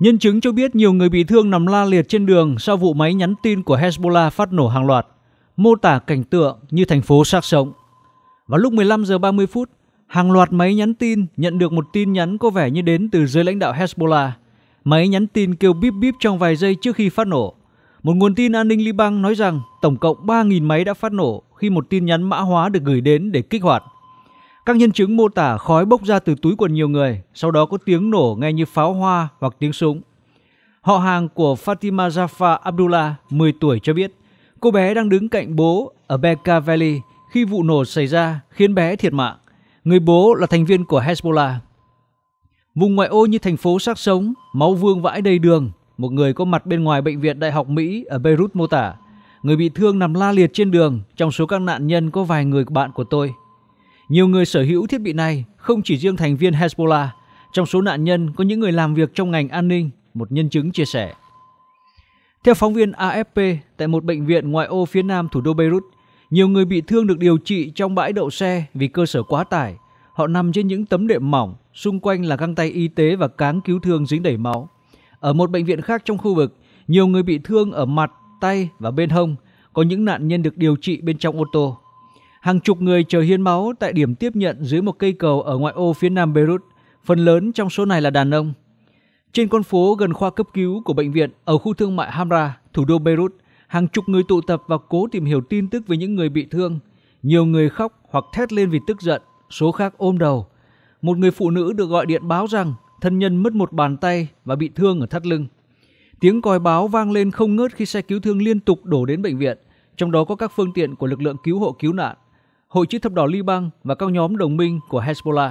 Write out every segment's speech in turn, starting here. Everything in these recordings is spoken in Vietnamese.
Nhân chứng cho biết nhiều người bị thương nằm la liệt trên đường sau vụ máy nhắn tin của Hezbollah phát nổ hàng loạt, mô tả cảnh tượng như thành phố xác sống. Vào lúc 15 giờ 30 phút, hàng loạt máy nhắn tin nhận được một tin nhắn có vẻ như đến từ dưới lãnh đạo Hezbollah. Máy nhắn tin kêu bíp bíp trong vài giây trước khi phát nổ. Một nguồn tin an ninh Liban nói rằng tổng cộng 3.000 máy đã phát nổ khi một tin nhắn mã hóa được gửi đến để kích hoạt – các nhân chứng mô tả khói bốc ra từ túi của nhiều người, sau đó có tiếng nổ nghe như pháo hoa hoặc tiếng súng. Họ hàng của Fatima Jaffa Abdullah, 10 tuổi cho biết, cô bé đang đứng cạnh bố ở Bekaa Valley khi vụ nổ xảy ra khiến bé thiệt mạng. Người bố là thành viên của Hezbollah. Vùng ngoại ô như thành phố sắc sống, máu vương vãi đầy đường, một người có mặt bên ngoài bệnh viện Đại học Mỹ ở Beirut mô tả. Người bị thương nằm la liệt trên đường, trong số các nạn nhân có vài người bạn của tôi. Nhiều người sở hữu thiết bị này không chỉ riêng thành viên Hezbollah, trong số nạn nhân có những người làm việc trong ngành an ninh, một nhân chứng chia sẻ. Theo phóng viên AFP, tại một bệnh viện ngoại ô phía nam thủ đô Beirut, nhiều người bị thương được điều trị trong bãi đậu xe vì cơ sở quá tải. Họ nằm trên những tấm đệm mỏng, xung quanh là găng tay y tế và cáng cứu thương dính đầy máu. Ở một bệnh viện khác trong khu vực, nhiều người bị thương ở mặt, tay và bên hông, có những nạn nhân được điều trị bên trong ô tô. Hàng chục người chờ hiến máu tại điểm tiếp nhận dưới một cây cầu ở ngoại ô phía nam Beirut, phần lớn trong số này là đàn ông. Trên con phố gần khoa cấp cứu của bệnh viện ở khu thương mại Hamra, thủ đô Beirut, hàng chục người tụ tập và cố tìm hiểu tin tức về những người bị thương. Nhiều người khóc hoặc thét lên vì tức giận, số khác ôm đầu. Một người phụ nữ được gọi điện báo rằng thân nhân mất một bàn tay và bị thương ở thắt lưng. Tiếng còi báo vang lên không ngớt khi xe cứu thương liên tục đổ đến bệnh viện, trong đó có các phương tiện của lực lượng cứu hộ cứu nạn. Hội chữ thập đỏ Liban và các nhóm đồng minh của Hezbollah.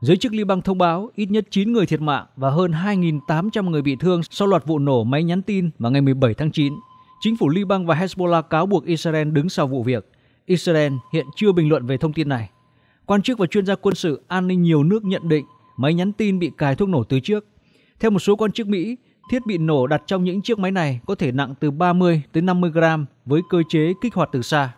Giới chức Liban thông báo ít nhất 9 người thiệt mạng và hơn 2.800 người bị thương sau loạt vụ nổ máy nhắn tin vào ngày 17 tháng 9. Chính phủ Liban và Hezbollah cáo buộc Israel đứng sau vụ việc. Israel hiện chưa bình luận về thông tin này. Quan chức và chuyên gia quân sự an ninh nhiều nước nhận định máy nhắn tin bị cài thuốc nổ từ trước. Theo một số quan chức Mỹ, thiết bị nổ đặt trong những chiếc máy này có thể nặng từ 30 tới 50 gram với cơ chế kích hoạt từ xa.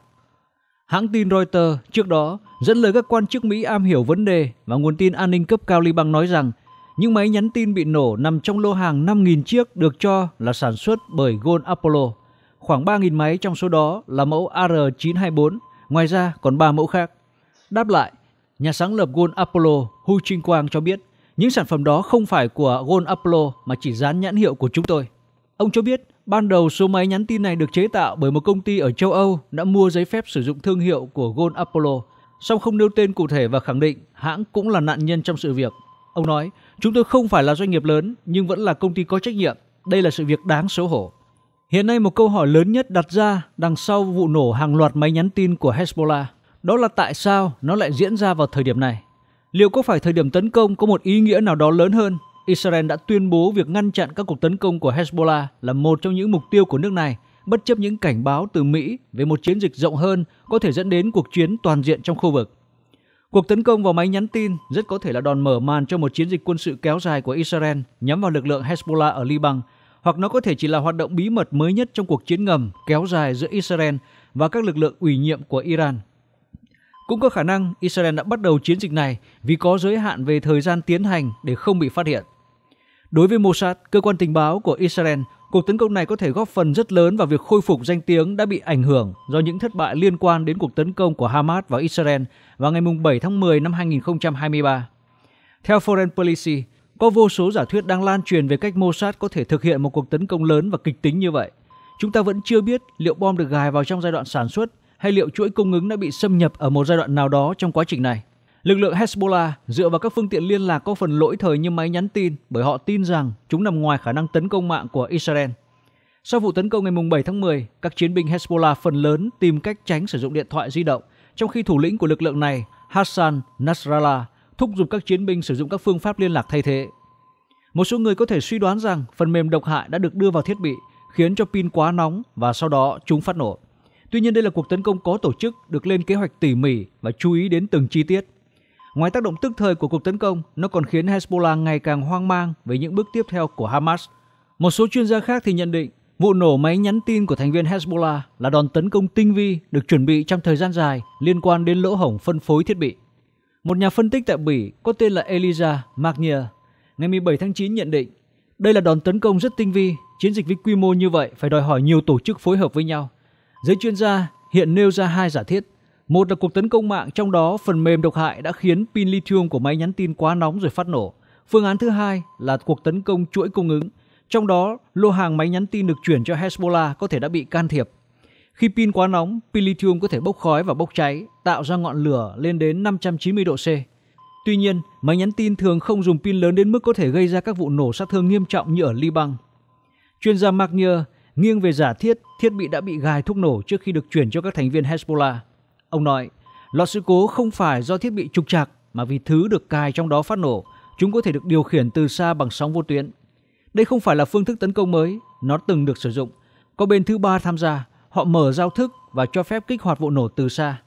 Hãng tin Reuters trước đó dẫn lời các quan chức Mỹ am hiểu vấn đề và nguồn tin an ninh cấp cao Liban nói rằng những máy nhắn tin bị nổ nằm trong lô hàng 5.000 chiếc được cho là sản xuất bởi Gold Apollo. Khoảng 3.000 máy trong số đó là mẫu AR-924, ngoài ra còn 3 mẫu khác. Đáp lại, nhà sáng lập Gold Apollo Hu Trinh Quang cho biết những sản phẩm đó không phải của Gold Apollo mà chỉ dán nhãn hiệu của chúng tôi. Ông cho biết Ban đầu số máy nhắn tin này được chế tạo bởi một công ty ở châu Âu đã mua giấy phép sử dụng thương hiệu của Gold Apollo, song không nêu tên cụ thể và khẳng định hãng cũng là nạn nhân trong sự việc. Ông nói, chúng tôi không phải là doanh nghiệp lớn nhưng vẫn là công ty có trách nhiệm. Đây là sự việc đáng xấu hổ. Hiện nay một câu hỏi lớn nhất đặt ra đằng sau vụ nổ hàng loạt máy nhắn tin của Hezbollah, đó là tại sao nó lại diễn ra vào thời điểm này? Liệu có phải thời điểm tấn công có một ý nghĩa nào đó lớn hơn Israel đã tuyên bố việc ngăn chặn các cuộc tấn công của Hezbollah là một trong những mục tiêu của nước này, bất chấp những cảnh báo từ Mỹ về một chiến dịch rộng hơn có thể dẫn đến cuộc chiến toàn diện trong khu vực. Cuộc tấn công vào máy nhắn tin rất có thể là đòn mở màn cho một chiến dịch quân sự kéo dài của Israel nhắm vào lực lượng Hezbollah ở Liban, hoặc nó có thể chỉ là hoạt động bí mật mới nhất trong cuộc chiến ngầm kéo dài giữa Israel và các lực lượng ủy nhiệm của Iran. Cũng có khả năng Israel đã bắt đầu chiến dịch này vì có giới hạn về thời gian tiến hành để không bị phát hiện. Đối với Mossad, cơ quan tình báo của Israel, cuộc tấn công này có thể góp phần rất lớn vào việc khôi phục danh tiếng đã bị ảnh hưởng do những thất bại liên quan đến cuộc tấn công của Hamas vào Israel vào ngày 7 tháng 10 năm 2023. Theo Foreign Policy, có vô số giả thuyết đang lan truyền về cách Mossad có thể thực hiện một cuộc tấn công lớn và kịch tính như vậy. Chúng ta vẫn chưa biết liệu bom được gài vào trong giai đoạn sản xuất hay liệu chuỗi cung ứng đã bị xâm nhập ở một giai đoạn nào đó trong quá trình này. Lực lượng Hezbollah dựa vào các phương tiện liên lạc có phần lỗi thời như máy nhắn tin bởi họ tin rằng chúng nằm ngoài khả năng tấn công mạng của Israel. Sau vụ tấn công ngày 7 tháng 10, các chiến binh Hezbollah phần lớn tìm cách tránh sử dụng điện thoại di động, trong khi thủ lĩnh của lực lượng này, Hassan Nasrallah, thúc giục các chiến binh sử dụng các phương pháp liên lạc thay thế. Một số người có thể suy đoán rằng phần mềm độc hại đã được đưa vào thiết bị, khiến cho pin quá nóng và sau đó chúng phát nổ. Tuy nhiên đây là cuộc tấn công có tổ chức được lên kế hoạch tỉ mỉ và chú ý đến từng chi tiết. Ngoài tác động tức thời của cuộc tấn công, nó còn khiến Hezbollah ngày càng hoang mang về những bước tiếp theo của Hamas. Một số chuyên gia khác thì nhận định vụ nổ máy nhắn tin của thành viên Hezbollah là đòn tấn công tinh vi được chuẩn bị trong thời gian dài liên quan đến lỗ hổng phân phối thiết bị. Một nhà phân tích tại Bỉ có tên là Eliza Magnier ngày 17 tháng 9 nhận định đây là đòn tấn công rất tinh vi, chiến dịch với quy mô như vậy phải đòi hỏi nhiều tổ chức phối hợp với nhau. Giới chuyên gia hiện nêu ra hai giả thiết. Một là cuộc tấn công mạng, trong đó phần mềm độc hại đã khiến pin lithium của máy nhắn tin quá nóng rồi phát nổ. Phương án thứ hai là cuộc tấn công chuỗi cung ứng, trong đó lô hàng máy nhắn tin được chuyển cho Hezbollah có thể đã bị can thiệp. Khi pin quá nóng, pin lithium có thể bốc khói và bốc cháy, tạo ra ngọn lửa lên đến 590 độ C. Tuy nhiên, máy nhắn tin thường không dùng pin lớn đến mức có thể gây ra các vụ nổ sát thương nghiêm trọng như ở Liban. Chuyên gia Magnier nghiêng về giả thiết thiết bị đã bị gài thuốc nổ trước khi được chuyển cho các thành viên Hezbollah. Ông nói, lò sự cố không phải do thiết bị trục trặc mà vì thứ được cài trong đó phát nổ, chúng có thể được điều khiển từ xa bằng sóng vô tuyến. Đây không phải là phương thức tấn công mới, nó từng được sử dụng. Có bên thứ ba tham gia, họ mở giao thức và cho phép kích hoạt vụ nổ từ xa.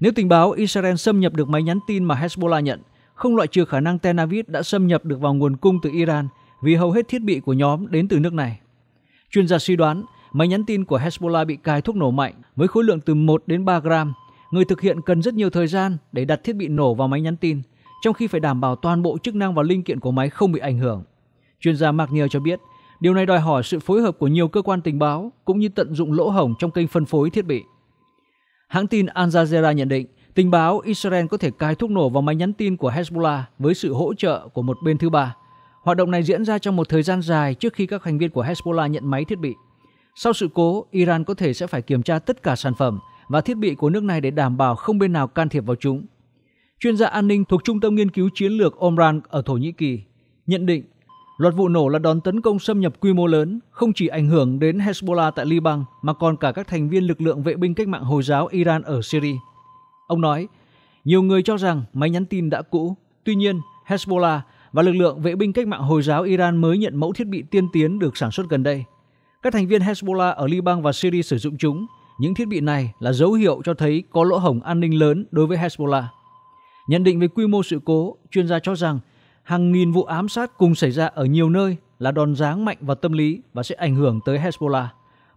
Nếu tình báo Israel xâm nhập được máy nhắn tin mà Hezbollah nhận, không loại trừ khả năng Tel Aviv đã xâm nhập được vào nguồn cung từ Iran vì hầu hết thiết bị của nhóm đến từ nước này. Chuyên gia suy đoán máy nhắn tin của Hezbollah bị cài thuốc nổ mạnh với khối lượng từ 1 đến 3 gram người thực hiện cần rất nhiều thời gian để đặt thiết bị nổ vào máy nhắn tin, trong khi phải đảm bảo toàn bộ chức năng và linh kiện của máy không bị ảnh hưởng. Chuyên gia McNeil cho biết, điều này đòi hỏi sự phối hợp của nhiều cơ quan tình báo cũng như tận dụng lỗ hổng trong kênh phân phối thiết bị. Hãng tin Al Jazeera nhận định, tình báo Israel có thể cài thuốc nổ vào máy nhắn tin của Hezbollah với sự hỗ trợ của một bên thứ ba. Hoạt động này diễn ra trong một thời gian dài trước khi các thành viên của Hezbollah nhận máy thiết bị. Sau sự cố, Iran có thể sẽ phải kiểm tra tất cả sản phẩm và thiết bị của nước này để đảm bảo không bên nào can thiệp vào chúng. Chuyên gia an ninh thuộc Trung tâm Nghiên cứu Chiến lược Omran ở Thổ Nhĩ Kỳ nhận định loạt vụ nổ là đòn tấn công xâm nhập quy mô lớn, không chỉ ảnh hưởng đến Hezbollah tại Liban mà còn cả các thành viên lực lượng vệ binh cách mạng Hồi giáo Iran ở Syria. Ông nói, nhiều người cho rằng máy nhắn tin đã cũ, tuy nhiên Hezbollah và lực lượng vệ binh cách mạng Hồi giáo Iran mới nhận mẫu thiết bị tiên tiến được sản xuất gần đây. Các thành viên Hezbollah ở Liban và Syria sử dụng chúng những thiết bị này là dấu hiệu cho thấy có lỗ hổng an ninh lớn đối với Hezbollah. Nhận định về quy mô sự cố, chuyên gia cho rằng hàng nghìn vụ ám sát cùng xảy ra ở nhiều nơi là đòn giáng mạnh vào tâm lý và sẽ ảnh hưởng tới Hezbollah.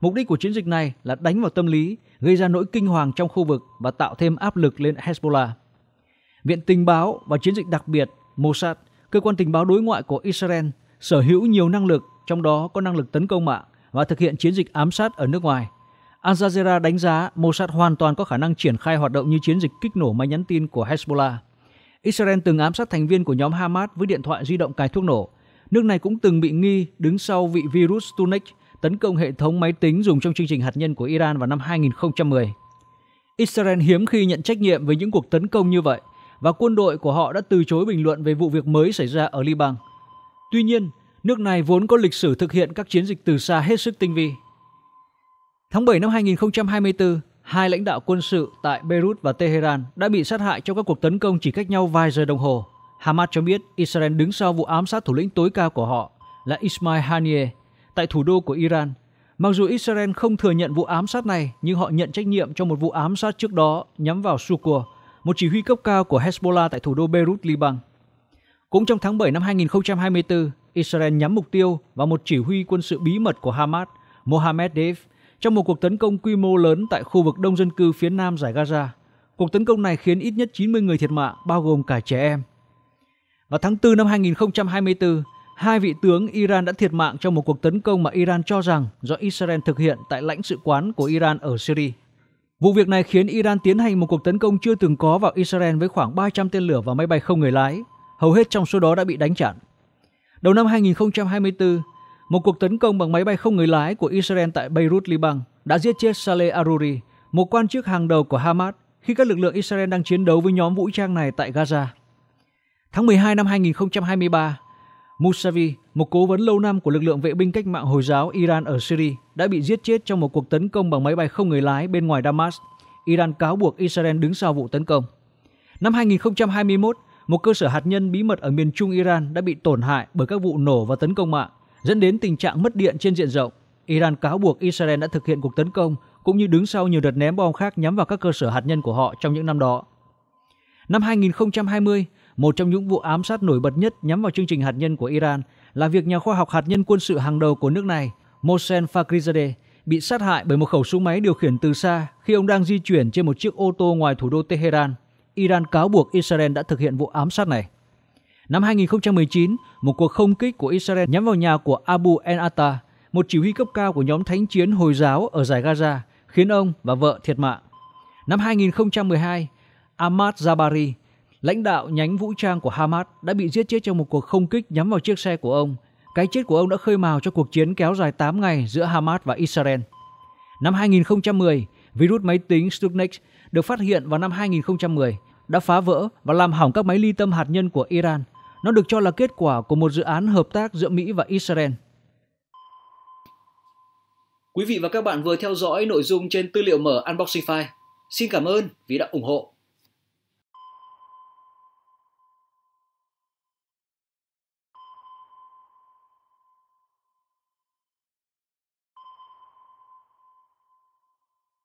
Mục đích của chiến dịch này là đánh vào tâm lý, gây ra nỗi kinh hoàng trong khu vực và tạo thêm áp lực lên Hezbollah. Viện Tình báo và Chiến dịch đặc biệt Mossad, cơ quan tình báo đối ngoại của Israel, sở hữu nhiều năng lực, trong đó có năng lực tấn công mạng và thực hiện chiến dịch ám sát ở nước ngoài – Al Jazeera đánh giá Mossad hoàn toàn có khả năng triển khai hoạt động như chiến dịch kích nổ máy nhắn tin của Hezbollah. Israel từng ám sát thành viên của nhóm Hamas với điện thoại di động cài thuốc nổ. Nước này cũng từng bị nghi đứng sau vị virus Tunik tấn công hệ thống máy tính dùng trong chương trình hạt nhân của Iran vào năm 2010. Israel hiếm khi nhận trách nhiệm với những cuộc tấn công như vậy và quân đội của họ đã từ chối bình luận về vụ việc mới xảy ra ở Liban. Tuy nhiên, nước này vốn có lịch sử thực hiện các chiến dịch từ xa hết sức tinh vi. Tháng 7 năm 2024, hai lãnh đạo quân sự tại Beirut và Tehran đã bị sát hại trong các cuộc tấn công chỉ cách nhau vài giờ đồng hồ. Hamas cho biết Israel đứng sau vụ ám sát thủ lĩnh tối cao của họ là Ismail Haniyeh tại thủ đô của Iran. Mặc dù Israel không thừa nhận vụ ám sát này, nhưng họ nhận trách nhiệm cho một vụ ám sát trước đó nhắm vào Sukur, một chỉ huy cấp cao của Hezbollah tại thủ đô Beirut, Liban. Cũng trong tháng 7 năm 2024, Israel nhắm mục tiêu vào một chỉ huy quân sự bí mật của Hamas, Mohammed Deif, trong một cuộc tấn công quy mô lớn tại khu vực đông dân cư phía nam giải Gaza. Cuộc tấn công này khiến ít nhất 90 người thiệt mạng, bao gồm cả trẻ em. Vào tháng 4 năm 2024, hai vị tướng Iran đã thiệt mạng trong một cuộc tấn công mà Iran cho rằng do Israel thực hiện tại lãnh sự quán của Iran ở Syria. Vụ việc này khiến Iran tiến hành một cuộc tấn công chưa từng có vào Israel với khoảng 300 tên lửa và máy bay không người lái, hầu hết trong số đó đã bị đánh chặn. Đầu năm 2024, một cuộc tấn công bằng máy bay không người lái của Israel tại Beirut, Liban đã giết chết Saleh Aruri, một quan chức hàng đầu của Hamas khi các lực lượng Israel đang chiến đấu với nhóm vũ trang này tại Gaza. Tháng 12 năm 2023, Musavi, một cố vấn lâu năm của lực lượng vệ binh cách mạng Hồi giáo Iran ở Syria, đã bị giết chết trong một cuộc tấn công bằng máy bay không người lái bên ngoài Damas. Iran cáo buộc Israel đứng sau vụ tấn công. Năm 2021, một cơ sở hạt nhân bí mật ở miền trung Iran đã bị tổn hại bởi các vụ nổ và tấn công mạng dẫn đến tình trạng mất điện trên diện rộng. Iran cáo buộc Israel đã thực hiện cuộc tấn công cũng như đứng sau nhiều đợt ném bom khác nhắm vào các cơ sở hạt nhân của họ trong những năm đó. Năm 2020, một trong những vụ ám sát nổi bật nhất nhắm vào chương trình hạt nhân của Iran là việc nhà khoa học hạt nhân quân sự hàng đầu của nước này, Mohsen Fakhrizadeh, bị sát hại bởi một khẩu súng máy điều khiển từ xa khi ông đang di chuyển trên một chiếc ô tô ngoài thủ đô Tehran. Iran cáo buộc Israel đã thực hiện vụ ám sát này. Năm 2019, một cuộc không kích của Israel nhắm vào nhà của Abu El Atta, một chỉ huy cấp cao của nhóm thánh chiến Hồi giáo ở giải Gaza, khiến ông và vợ thiệt mạng. Năm 2012, Ahmad Jabari, lãnh đạo nhánh vũ trang của Hamas đã bị giết chết trong một cuộc không kích nhắm vào chiếc xe của ông. Cái chết của ông đã khơi mào cho cuộc chiến kéo dài 8 ngày giữa Hamas và Israel. Năm 2010, virus máy tính Stuxnet được phát hiện vào năm 2010 đã phá vỡ và làm hỏng các máy ly tâm hạt nhân của Iran – nó được cho là kết quả của một dự án hợp tác giữa Mỹ và Israel. Quý vị và các bạn vừa theo dõi nội dung trên tư liệu mở Unboxing File. Xin cảm ơn vì đã ủng hộ.